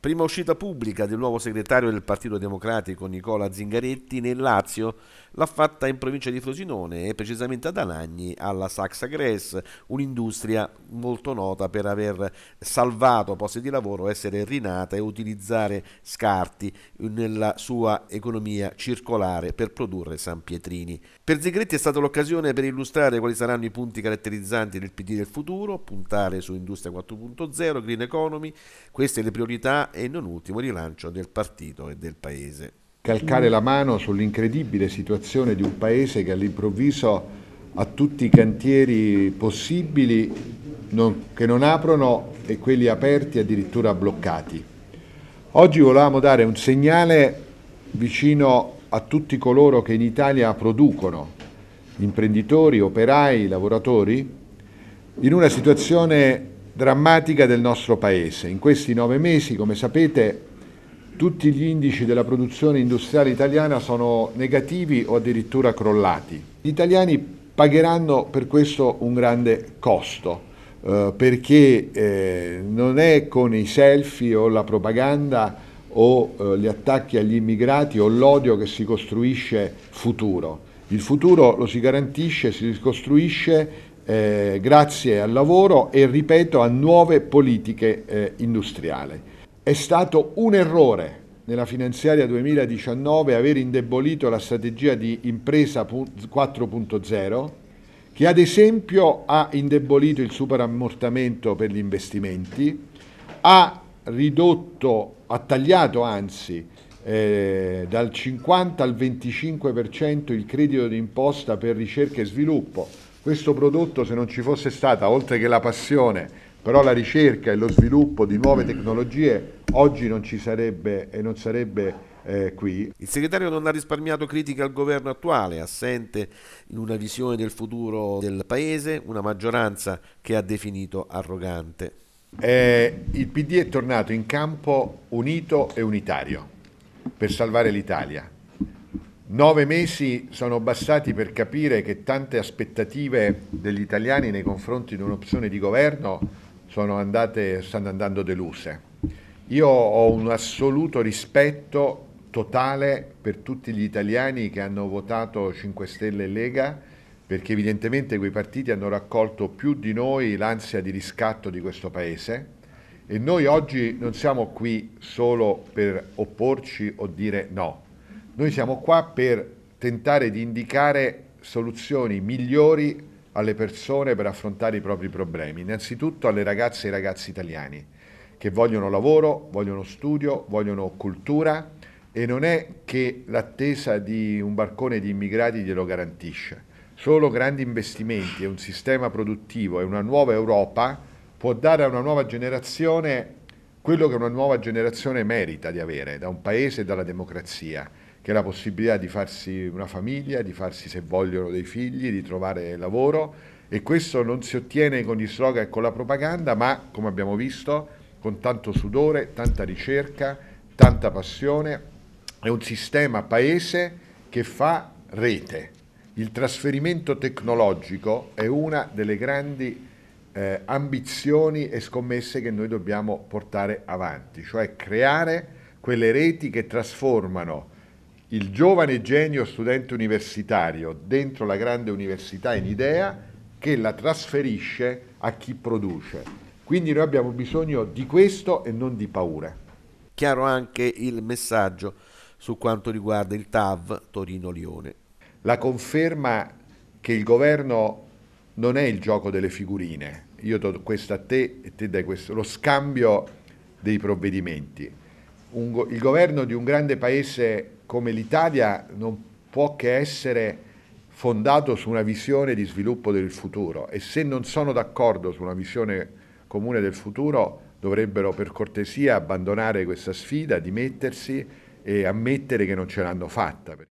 Prima uscita pubblica del nuovo segretario del Partito Democratico Nicola Zingaretti nel Lazio l'ha fatta in provincia di Frosinone e precisamente ad Alagni alla Saxa Gress, un'industria molto nota per aver salvato posti di lavoro, essere rinata e utilizzare scarti nella sua economia circolare per produrre San Pietrini. Per Zingaretti è stata l'occasione per illustrare quali saranno i punti caratterizzanti del PD del futuro, puntare su Industria 4.0, Green Economy, queste le priorità e non ultimo rilancio del partito e del paese. Calcare la mano sull'incredibile situazione di un paese che all'improvviso ha tutti i cantieri possibili non, che non aprono e quelli aperti addirittura bloccati. Oggi volevamo dare un segnale vicino a tutti coloro che in Italia producono, imprenditori, operai, lavoratori, in una situazione drammatica del nostro Paese. In questi nove mesi, come sapete, tutti gli indici della produzione industriale italiana sono negativi o addirittura crollati. Gli italiani pagheranno per questo un grande costo, eh, perché eh, non è con i selfie o la propaganda o eh, gli attacchi agli immigrati o l'odio che si costruisce futuro. Il futuro lo si garantisce, si ricostruisce eh, grazie al lavoro e, ripeto, a nuove politiche eh, industriali. È stato un errore nella finanziaria 2019 aver indebolito la strategia di impresa 4.0 che ad esempio ha indebolito il superammortamento per gli investimenti, ha ridotto, ha tagliato anzi eh, dal 50 al 25% il credito d'imposta per ricerca e sviluppo, questo prodotto, se non ci fosse stata, oltre che la passione, però la ricerca e lo sviluppo di nuove tecnologie, oggi non ci sarebbe e non sarebbe eh, il segretario non ha risparmiato critiche al governo attuale, assente in una visione del futuro del paese, una maggioranza che ha definito arrogante. Eh, il PD è tornato in campo unito e unitario per salvare l'Italia. Nove mesi sono bastati per capire che tante aspettative degli italiani nei confronti di un'opzione di governo andate, stanno andando deluse. Io ho un assoluto rispetto totale per tutti gli italiani che hanno votato 5 Stelle e Lega, perché evidentemente quei partiti hanno raccolto più di noi l'ansia di riscatto di questo Paese e noi oggi non siamo qui solo per opporci o dire no noi siamo qua per tentare di indicare soluzioni migliori alle persone per affrontare i propri problemi, innanzitutto alle ragazze e ai ragazzi italiani che vogliono lavoro, vogliono studio, vogliono cultura e non è che l'attesa di un barcone di immigrati glielo garantisce. Solo grandi investimenti e un sistema produttivo e una nuova Europa può dare a una nuova generazione quello che una nuova generazione merita di avere da un paese e dalla democrazia, che è la possibilità di farsi una famiglia, di farsi se vogliono dei figli, di trovare lavoro e questo non si ottiene con gli slogan e con la propaganda, ma come abbiamo visto con tanto sudore, tanta ricerca, tanta passione, è un sistema paese che fa rete. Il trasferimento tecnologico è una delle grandi eh, ambizioni e scommesse che noi dobbiamo portare avanti, cioè creare quelle reti che trasformano il giovane genio studente universitario dentro la grande università in idea che la trasferisce a chi produce. Quindi noi abbiamo bisogno di questo e non di paura. Chiaro anche il messaggio su quanto riguarda il TAV Torino-Lione. La conferma che il governo non è il gioco delle figurine. Io do questo a te e te dai questo. Lo scambio dei provvedimenti. Un, il governo di un grande paese come l'Italia non può che essere fondato su una visione di sviluppo del futuro e se non sono d'accordo su una visione comune del futuro dovrebbero per cortesia abbandonare questa sfida, dimettersi e ammettere che non ce l'hanno fatta.